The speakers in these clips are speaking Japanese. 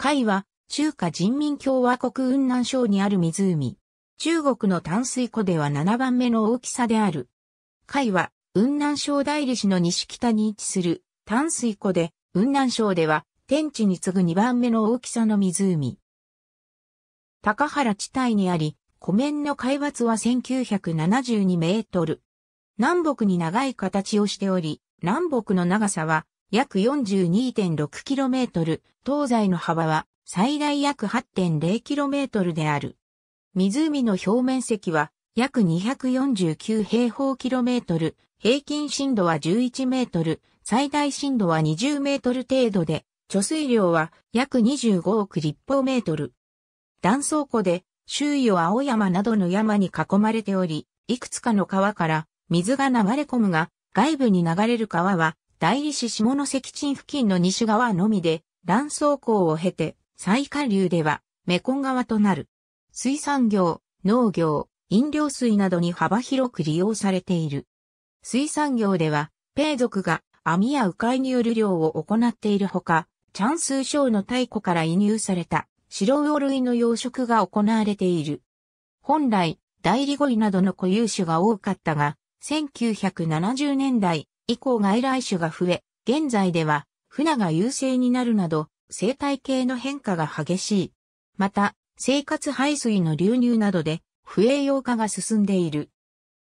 海は中華人民共和国雲南省にある湖。中国の淡水湖では7番目の大きさである。海は雲南省大理市の西北に位置する淡水湖で、雲南省では天地に次ぐ2番目の大きさの湖。高原地帯にあり、湖面の海抜は1972メートル。南北に長い形をしており、南北の長さは約 42.6km、東西の幅は最大約 8.0km である。湖の表面積は約249平方キロメートル、平均深度は11メートル、最大深度は20メートル程度で、貯水量は約25億立方メートル。断層湖で周囲を青山などの山に囲まれており、いくつかの川から水が流れ込むが、外部に流れる川は大理市下関鎮付近の西側のみで、乱走港を経て、最下流では、メコン川となる。水産業、農業、飲料水などに幅広く利用されている。水産業では、ペイ族が網や迂回による漁を行っているほか、チャンスー省の太古から移入された白魚類の養殖が行われている。本来、代理ゴリなどの固有種が多かったが、1970年代、以降外来種が増え、現在では、船が優勢になるなど、生態系の変化が激しい。また、生活排水の流入などで、不栄養化が進んでいる。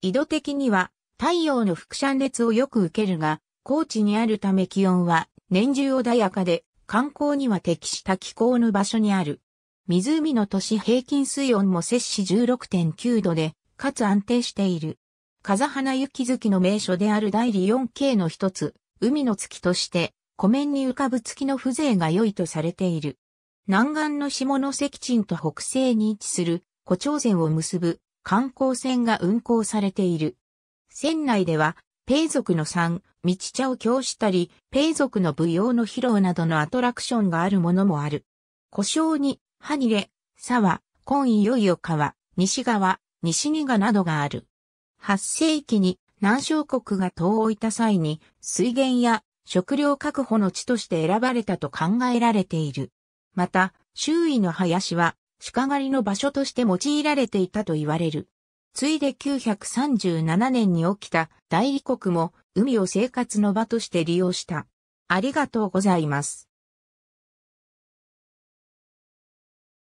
緯度的には、太陽の副射熱をよく受けるが、高地にあるため気温は、年中穏やかで、観光には適した気候の場所にある。湖の都市平均水温も摂氏16.9度で、かつ安定している。風花雪月の名所である第理 4K の一つ、海の月として、湖面に浮かぶ月の風情が良いとされている。南岸の下関鎮と北西に位置する古町線を結ぶ観光船が運行されている。船内では、ペイ族の山、道茶を供したり、ペイ族の舞踊の披露などのアトラクションがあるものもある。故障に、ハニレ、沢、今いよいよ川、西側、西にがなどがある。8世紀に南小国が遠置いた際に水源や食料確保の地として選ばれたと考えられている。また、周囲の林は鹿狩りの場所として用いられていたと言われる。ついで937年に起きた大理国も海を生活の場として利用した。ありがとうございます。